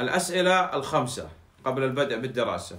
الأسئلة الخمسة قبل البدء بالدراسة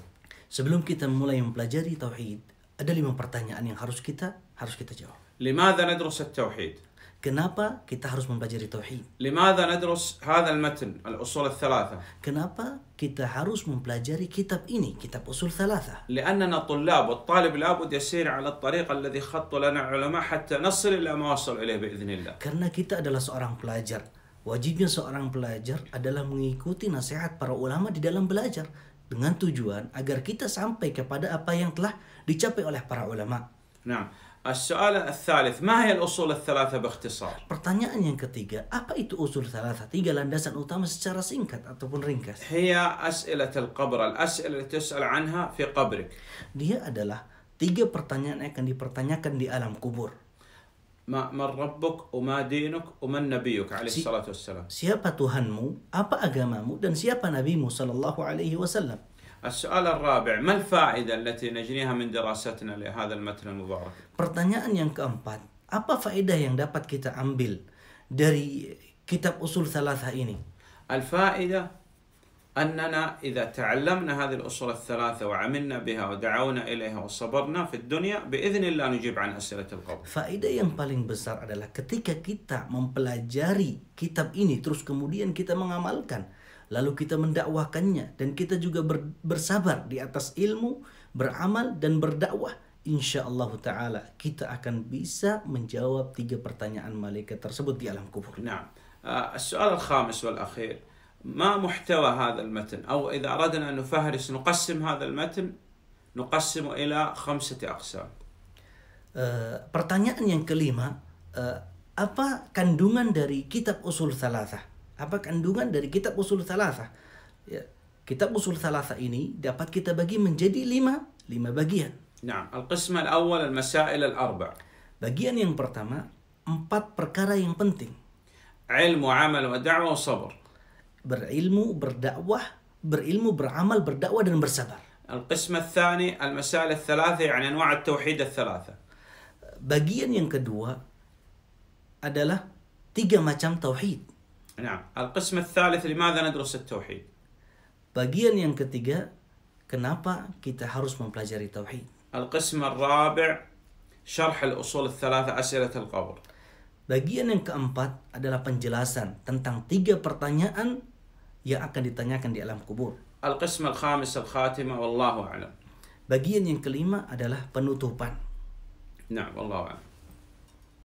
Sebelum kita mulai mempelajari tauhid, ada lima pertanyaan yang harus kita harus kita jawab. لماذا ندرس التوحيد؟ Kenapa kita harus mempelajari tauhid? لماذا ندرس هذا المتن الأصول الثلاثة؟ Kenapa kita harus mempelajari kitab ini, kitab usul ثلاثة؟ لأننا طلاب والطالب لابد يسير على الطريق الذي خط لنا علماء حتى نصل إلى ما وصل إليه بإذن الله. Karena kita adalah seorang pelajar Wajibnya seorang pelajar adalah mengikuti nasihat para ulama di dalam belajar dengan tujuan agar kita sampai kepada apa yang telah dicapai oleh para ulama. Nah, السؤال الثالث ما هي الأصول الثلاثة باختصار؟ Pertanyaan yang ketiga, apa itu usul ثلاثة? Tiga landasan utama secara singkat ataupun ringkas. هي أسئلة القبر، الأسئلة التي تسأل عنها في قبرك. Dia adalah tiga pertanyaan yang akan dipertanyakan di alam kubur. ما من ربك وما دينك ومن نبيك عليه الصلاة والسلام siapa Tuhanmu أبا agamamu دن siapa نبيمو صلى الله عليه وسلم السؤال الرابع ما الفائدة التي نجنيها من دراستنا لهذا المتن المبارك pertanyaan yang keempat apa faedah yang dapat kita ambil dari kitab usul salatha ini الفائدة أننا إذا تعلمنا هذه الأصول الثلاثة وعملنا بها ودعونا إليها وصبرنا في الدنيا بإذن الله نجيب عن أسئلة القبر فائدة yang paling besar adalah ketika kita mempelajari kitab ini terus kemudian kita mengamalkan lalu kita mendakwahkannya dan kita juga ber, bersabar di atas ilmu, beramal dan berdakwah. Insya Allah Taala kita akan bisa menjawab tiga pertanyaan malaikat tersebut di alam kubur. Nah, uh, soal khamis wal akhir. ما محتوى هذا المتن أو إذا أردنا أن نفهرس نقسم هذا المتن نقسم إلى خمسة أقسام uh, pertanyaan yang kelima eh، apa kandungan dari kitab usul salasah apa kandungan dari kitab usul salasah ya, kitab usul salasah ini dapat kita bagi menjadi lima lima bagian nah al-qism al-awwal al-masail al-arba bagian yang pertama empat perkara yang penting ilmu amal wa da'wa sabr berilmu, berdakwah, berilmu, beramal, berdakwah dan bersabar. القسم الثاني المسائل الثلاثة يعني أنواع التوحيد الثلاثة. Bagian yang kedua adalah tiga macam tauhid. نعم. القسم الثالث لماذا ندرس التوحيد؟ Bagian yang ketiga kenapa kita harus mempelajari tauhid. القسم الرابع شرح الأصول الثلاثة أسئلة القبر. Bagian yang keempat adalah penjelasan tentang tiga pertanyaan yang akan ditanyakan di alam kubur. Al-qism al-khamis al-khatimah wallahu a'lam. Bagian yang kelima adalah penutupan. Nah, wallahu a'lam.